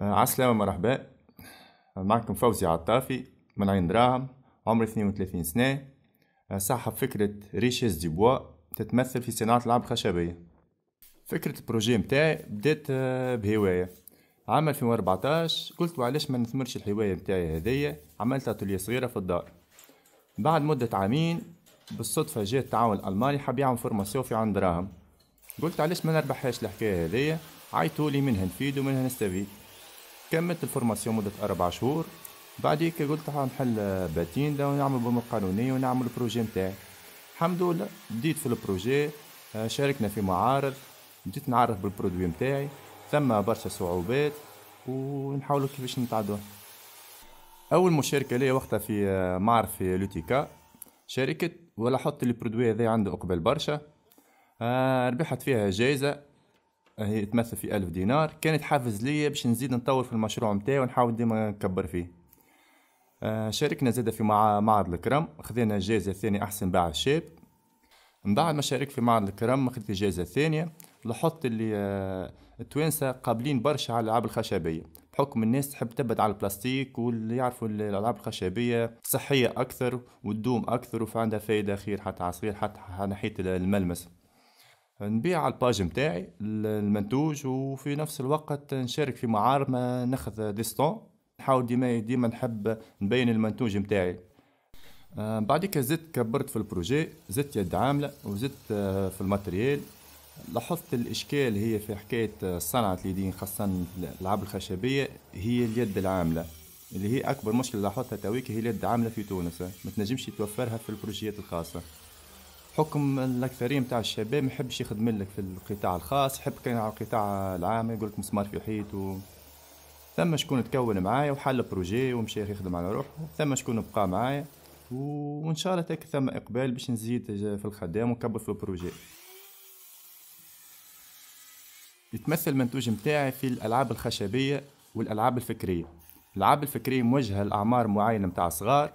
أه، عسلامة مرحبا معكم فوزي عطافي من عين دراهم عمري 32 سنة أه، صاحب فكرة ريشيز دي بوا تتمثل في صناعة الألعاب الخشبية فكرة البروجي متاعي بدات أه، بهواية عام 2014 قلت وعلاش ما نثمرش الهواية متاعي هذية عملت أتولية صغيرة في الدار بعد مدة عامين بالصدفة جاء التعاون الألماني حب يعمل فورماسيون في عين دراهم قلت علاش ما نربحهاش الحكاية هذية عيطولي منها نفيد ومنها نستفيد كملت الفورماسيون مدة أربع شهور هيك قلت حنحل باتين ونعمل بوم قانونية ونعمل البروجي نتاعي الحمد لله بديت في البروجي آه، شاركنا في معارض بديت نعرف بالبرودوي نتاعي ثم برشا صعوبات ونحاولوا كيفاش نتعدوها اول مشاركه ليا وقتها في آه، معرض في لوتيكا شاركت ولا حط البرودوي هذا عنده اقبال برشا آه، ربحت فيها جائزه آه، هي تمثل في ألف دينار كانت حافز ليا باش نزيد نطور في المشروع نتاعي ونحاول ديما نكبر فيه آه، شاركنا زاده في مع معرض الكرم خذينا الجائزه الثانيه احسن باع شاب من بعد ما شاركت في معرض الكرم خذت الجائزه الثانيه لاحظت اللي آه، التوانسه قابلين برشا على الالعاب الخشبيه بحكم الناس تحب تبعد على البلاستيك واللي يعرفوا الالعاب الخشبيه صحيه اكثر وتدوم اكثر وفي عندها فائده خير حتى على صغير حتى ناحيه الملمس نبيع على الباج متاعي المنتوج وفي نفس الوقت نشارك في معارض ما ناخذ ديستون نحاول ديما ديما نحب نبين المنتوج متاعي آه، بعدك زدت كبرت في البروجي زدت يد عاملة وزدت آه، في الماتريال لاحظت الإشكال هي في حكاية آه، صنعة اليدين خاصة الألعاب الخشبية هي اليد العاملة اللي هي أكبر مشكلة لاحظتها تويك هي اليد العاملة في تونس ما تنجمش توفرها في البروجيات الخاصة حكم الاكثريه نتاع الشباب ما يحبش يخدم لك في القطاع الخاص يحب كان على القطاع العام يقول لك مسمار في حيط و... ثم شكون تكون معايا وحل بروجي ومشى يخدم على روحه ثم شكون بقى معايا و... وان شاء الله تك ثم اقبال باش نزيد في الخدام ونكبر في البروجي يتمثل المنتوج متاعي في الالعاب الخشبيه والالعاب الفكريه الالعاب الفكريه موجهه لاعمار معينه متاع صغار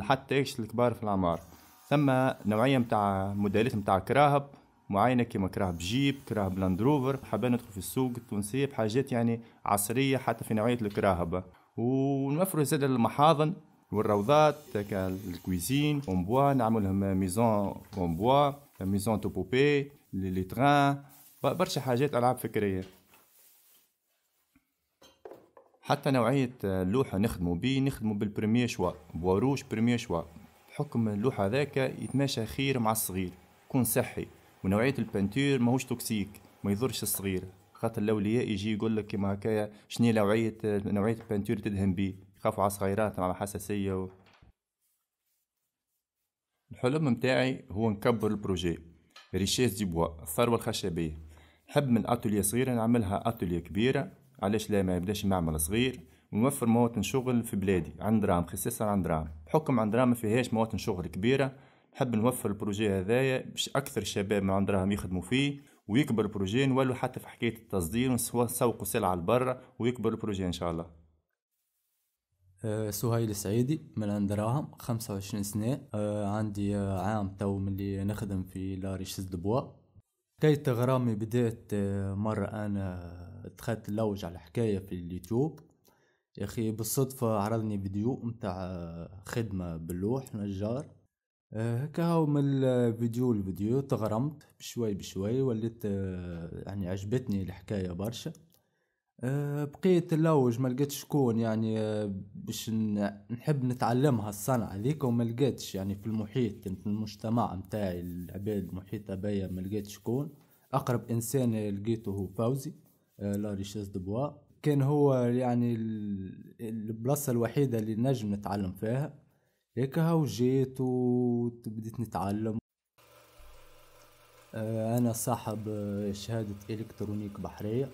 حتى ايش الكبار في الاعمار ثم نوعيه نتاع موديلات نتاع كراهب معينه كيما كراهب جيب كراهب لاند روفر حابين ندخل في السوق التونسيه بحاجات يعني عصريه حتى في نوعيه الكراهب ونوفروا زاد المحاضن والروضات كالكويزين بومبوا نعملهم ميزون بومبوا ميزون توبوبي لي تران برشا حاجات العاب فكريه حتى نوعيه اللوحه نخدمو بيه نخدمو بالبريمير شوا بواروش بريمير شوا حكم اللوح هذاك يتماشى خير مع الصغير يكون صحي ونوعيه البنتور ماهوش توكسيك ما يضرش الصغير خاطر الاولياء يجي يقول لك كيما هكايا شنو نوعيه نوعيه البنتور تدهن بيه يخافوا على صغيرات مع حساسيه و... الحلم متاعي هو نكبر البروجي ريشيز دي بوا الثروه الخشبيه نحب من اتوليه صغيره نعملها اتوليه كبيره علاش لا ما يبداش معمل صغير وموفر مواطن شغل في بلادي عند دراهم خصيصا عند دراهم بحكم عند دراهم ما فيهاش مواطن شغل كبيره نحب نوفر البروجي هذايا باش اكثر الشباب من عند دراهم يخدموا فيه ويكبر البروجي نولوا حتى في حكايه التصدير ونسوقوا سلعه لبرا ويكبر البروجي ان شاء الله أه، سهيل السعيدي من عند راهم خمسة وعشرين سنة أه، عندي أه، عام تو ملي نخدم في لاريش دبوا حكاية غرامي بدات مرة أنا دخلت اللوج على حكاية في اليوتيوب يا اخي بالصدفة عرضني فيديو متاع آه، خدمة باللوح نجار آه، هكا هو من الفيديو الفيديو تغرمت بشوي بشوي وليت آه، يعني عجبتني الحكاية برشا بقيت اللوج ما لقيتش شكون يعني باش نحب نتعلمها الصنعة ذيك وما لقيتش يعني في المحيط في المجتمع متاعي العباد المحيطة بيا ما لقيتش شكون اقرب انسان لقيته هو فوزي لا ريشيز دبوا كان هو يعني البلاصة الوحيدة اللي نجم نتعلم فيها هيك هاو جيت وبديت نتعلم آه، أنا صاحب آه، شهادة إلكترونيك بحرية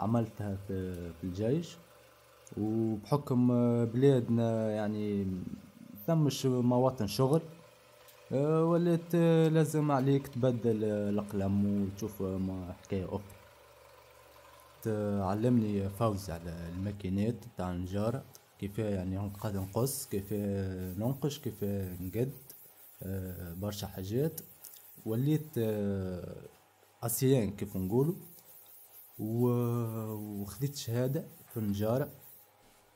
عملتها في الجيش وبحكم آه، بلادنا يعني ثمش مواطن شغل وليت لازم عليك تبدل القلم وتشوف حكاية أخرى علمني فوز على الماكينات تاع النجارة كيف يعني نقعد نقص كيف ننقش كيف نقد آه، برشا حاجات وليت آه، اسيان كيف نقولوا وخذيت شهادة في النجارة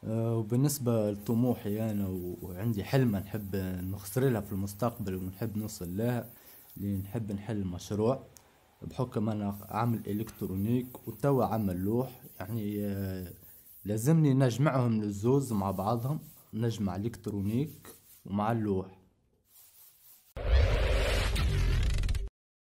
آه، وبالنسبة لطموحي أنا وعندي حلم نحب نخسر لها في المستقبل ونحب نوصل لها اللي نحب نحل مشروع بحكم انا عامل الكترونيك وتوا عامل لوح يعني آه، لازمني نجمعهم للزوز مع بعضهم نجمع الكترونيك ومع اللوح